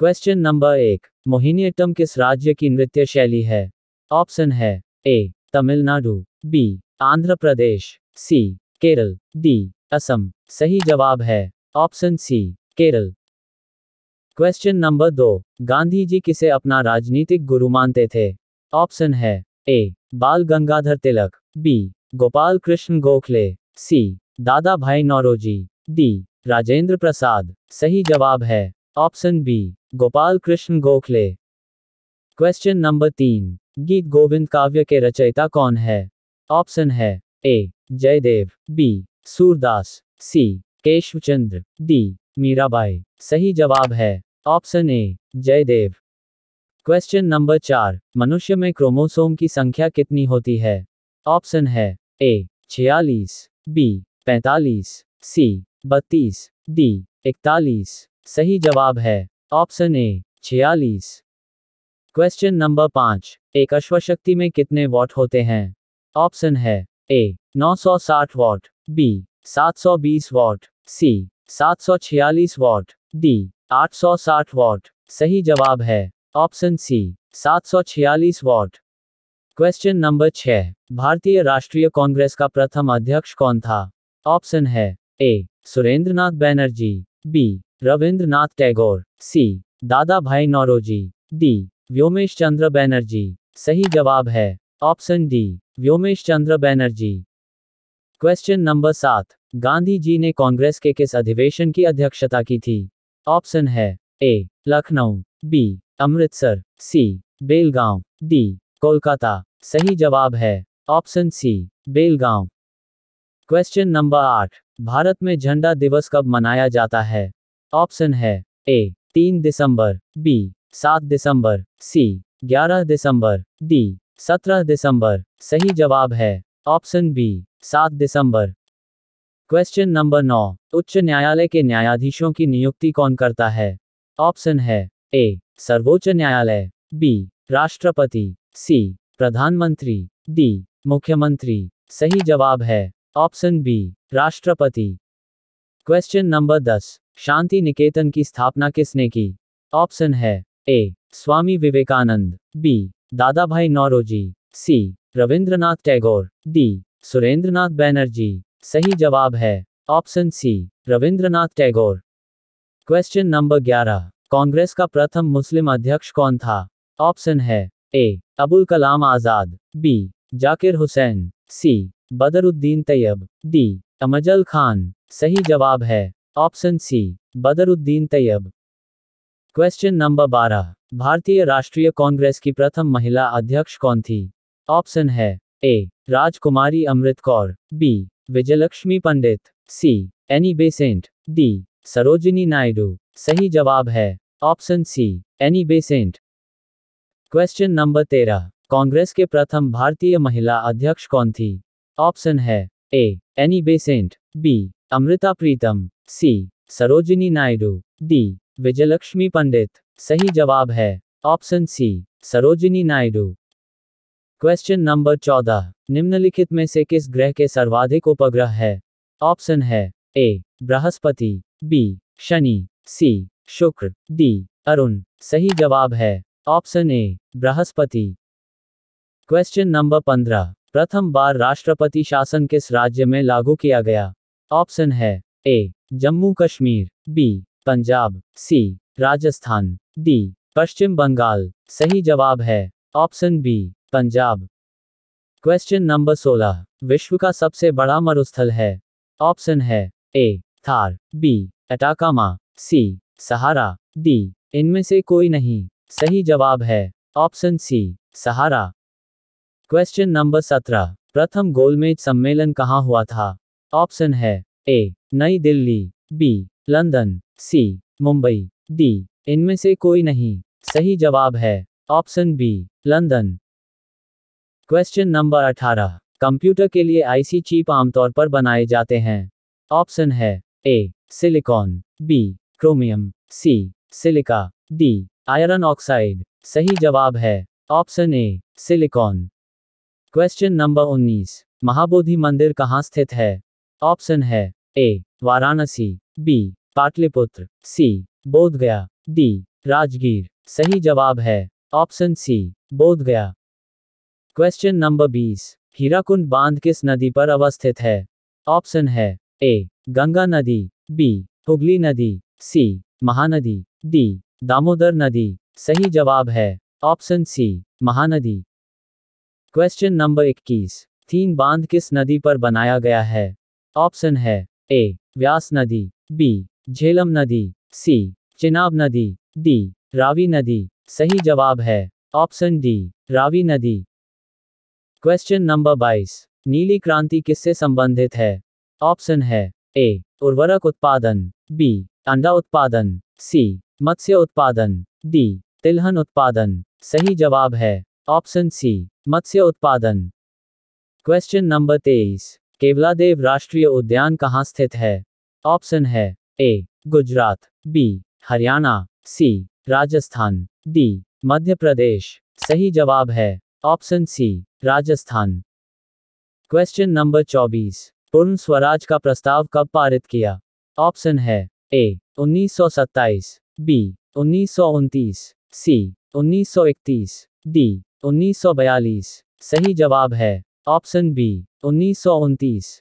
question number एक मोहिनीअट्टम किस राज्य की नृत्य शैली है ऑप्शन है A Tamil Nadu B Andhra Pradesh C Kerala D Assam सही जवाब है option C Kerala question number दो गांधी जी किसे अपना राजनीतिक गुरु मानते थे ऑप्शन है A Bal Gangadhar Tilak B Gopal Krishna Gokhale C Dadabhai Naoroji D Rajendra Prasad सही जवाब है option B Gopal Krishna Gokhale question number तीन गीत गोविंद काव्य के रचयिता कौन है ऑप्शन है A Jaydev B Surdas C Keshavchandra D Mirabai सही जवाब है option A Jaydev question number चार मनुष्य में क्रोमोसोम की संख्या कितनी होती है ऑप्शन है ए छियालीस बी पैंतालीस सी बत्तीस डी इकतालीस सही जवाब है ऑप्शन ए छियालीस क्वेश्चन नंबर पाँच एक अश्वशक्ति में कितने वॉट होते हैं ऑप्शन है A 960 watt B 720 watt C 746 watt D 860 watt सही जवाब है option C 746 watt question number छह भारतीय राष्ट्रीय कांग्रेस का प्रथम अध्यक्ष कौन था ऑप्शन है A Surendranath Banerjee B Rabindranath Tagore C Dadabhai Naoroji D Vyomesh Chandra Banerjee सही जवाब है option D Vyomesh Chandra Banerjee question number सात गांधी जी ने कांग्रेस के किस अधिवेशन की अध्यक्षता की थी ऑप्शन है A Lucknow B Amritsar C Belgaum D Kolkata सही जवाब है option C Belgaum question number आठ भारत में झंडा दिवस कब मनाया जाता है ऑप्शन है ए तीन दिसंबर बी सात दिसंबर सी ग्यारह दिसंबर डी सत्रह दिसंबर सही जवाब है ऑप्शन बी सात दिसंबर क्वेश्चन नंबर नौ उच्च न्यायालय के न्यायाधीशों की नियुक्ति कौन करता है ऑप्शन है ए सर्वोच्च न्यायालय बी राष्ट्रपति सी प्रधानमंत्री डी मुख्यमंत्री सही जवाब है ऑप्शन बी राष्ट्रपति क्वेश्चन नंबर दस शांति निकेतन की स्थापना किसने की ऑप्शन है ए स्वामी Vivekananda B Dadabhai Naoroji C Rabindranath Tagore D Surendranath Banerjee सही जवाब है option C Rabindranath Tagore question number ग्यारह कांग्रेस का प्रथम मुस्लिम अध्यक्ष कौन था ऑप्शन है A Abul Kalam Azad B Zakir Hussain C Badruddin Tayyab D Amjal Khan सही जवाब है option C Badruddin Tayyab question number बारह भारतीय राष्ट्रीय कांग्रेस की प्रथम महिला अध्यक्ष कौन थी ऑप्शन है A Rajkumari Amrit Kaur B Vijayalakshmi Pandit C Annie Besant e D Sarojini Naidu सही जवाब है option C Annie Besant question number तेरह कांग्रेस के प्रथम भारतीय महिला अध्यक्ष कौन थी ऑप्शन है A Annie Besant e B Amrita Pritam C Sarojini Naidu D Vijayalakshmi Pandit सही जवाब है option C Sarojini Naidu question number चौदह निम्नलिखित में से किस ग्रह के सर्वाधिक उपग्रह है ऑप्शन है A Brihaspati B Shani C Shukra D Arun सही जवाब है option A Brihaspati question number पंद्रह प्रथम बार राष्ट्रपति शासन किस राज्य में लागू किया गया ऑप्शन है A Jammu Kashmir B Punjab C Rajasthan D Paschim Bangal सही जवाब है option B Punjab question number 16 विश्व का सबसे बड़ा मरुस्थल है ऑप्शन है A Thar B Atacama C Sahara D इनमें से कोई नहीं सही जवाब है option C Sahara question number 17 प्रथम गोलमेज सम्मेलन कहाँ हुआ था ऑप्शन है A Nai Delhi B London C Mumbai D इनमें से कोई नहीं सही जवाब है option B London question number अठारह कंप्यूटर के लिए आईसी चिप आमतौर पर बनाए जाते हैं ऑप्शन है A silicon B chromium C silica D iron oxide सही जवाब है option A silicon question number 19 Mahabodhi मंदिर कहाँ स्थित है ऑप्शन है A Varanasi B Pataliputra C Bodh Gaya D Rajgir सही जवाब है ऑप्शन सी बोध गया क्वेश्चन नंबर बीस हीराकुंड बांध किस नदी पर अवस्थित है ऑप्शन है ए गंगा नदी बी हुगली नदी सी महानदी डी दामोदर नदी सही जवाब है option C Mahanadi question number 21 तीन बांध किस नदी पर बनाया गया है ऑप्शन है ए व्यास नदी बी झेलम नदी सी चिनाब नदी डी रावी नदी सही जवाब है ऑप्शन डी रावी नदी क्वेश्चन नंबर 22 नीली क्रांति किससे संबंधित है ऑप्शन है ए उर्वरक उत्पादन बी अंडा उत्पादन सी मत्स्य उत्पादन डी तिलहन उत्पादन सही जवाब है ऑप्शन सी मत्स्य उत्पादन क्वेश्चन नंबर 23 केवलादेव राष्ट्रीय उद्यान कहाँ स्थित है ऑप्शन है A Gujarat B Haryana C Rajasthan D Madhya Pradesh सही जवाब है option C Rajasthan question number 24 Purna Swaraj का प्रस्ताव कब पारित किया ऑप्शन है ए 1927 बी उन्नीस सी 1931 डी 1942 सही जवाब है ऑप्शन बी उन्नीस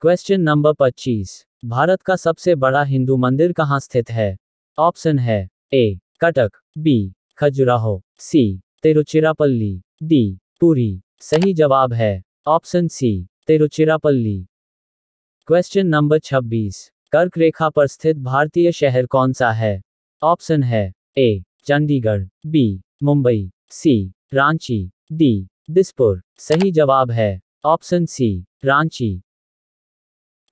क्वेश्चन नंबर 25 भारत का सबसे बड़ा हिंदू मंदिर कहाँ स्थित है ऑप्शन है A Cuttack B Khajuraho C Tiruchirappalli D Puri सही जवाब है option C Tiruchirappalli question number 26 कर्क रेखा पर स्थित भारतीय शहर कौन सा है ऑप्शन है A Chandigarh B Mumbai C Ranchi D Dispur सही जवाब है option C Ranchi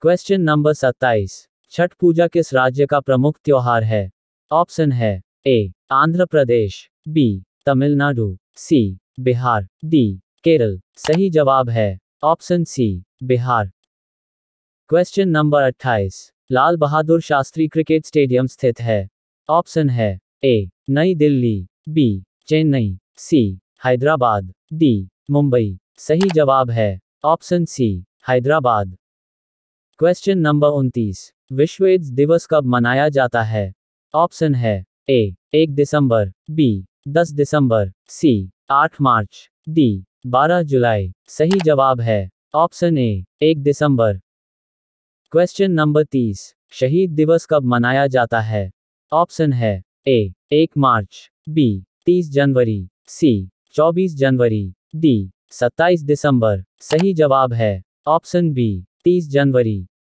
question number 27 Chhath Puja किस राज्य का प्रमुख त्योहार है ऑप्शन है A Andhra Pradesh B Tamil Nadu C Bihar D Kerala सही जवाब है option C Bihar question number 28 Lal Bahadur Shastri cricket stadium स्थित है ऑप्शन है A Nai Delhi B Chennai C Hyderabad D Mumbai सही जवाब है option C Hyderabad question number उनतीस विश्व एड्स दिवस कब मनाया जाता है ऑप्शन है ए एक दिसंबर बी दस दिसंबर सी आठ मार्च डी बारह जुलाई सही जवाब है ऑप्शन ए एक दिसंबर क्वेश्चन नंबर तीस शहीद दिवस कब मनाया जाता है ऑप्शन है ए एक मार्च बी तीस जनवरी सी 24 जनवरी डी 27 दिसंबर सही जवाब है ऑप्शन बी 30 जनवरी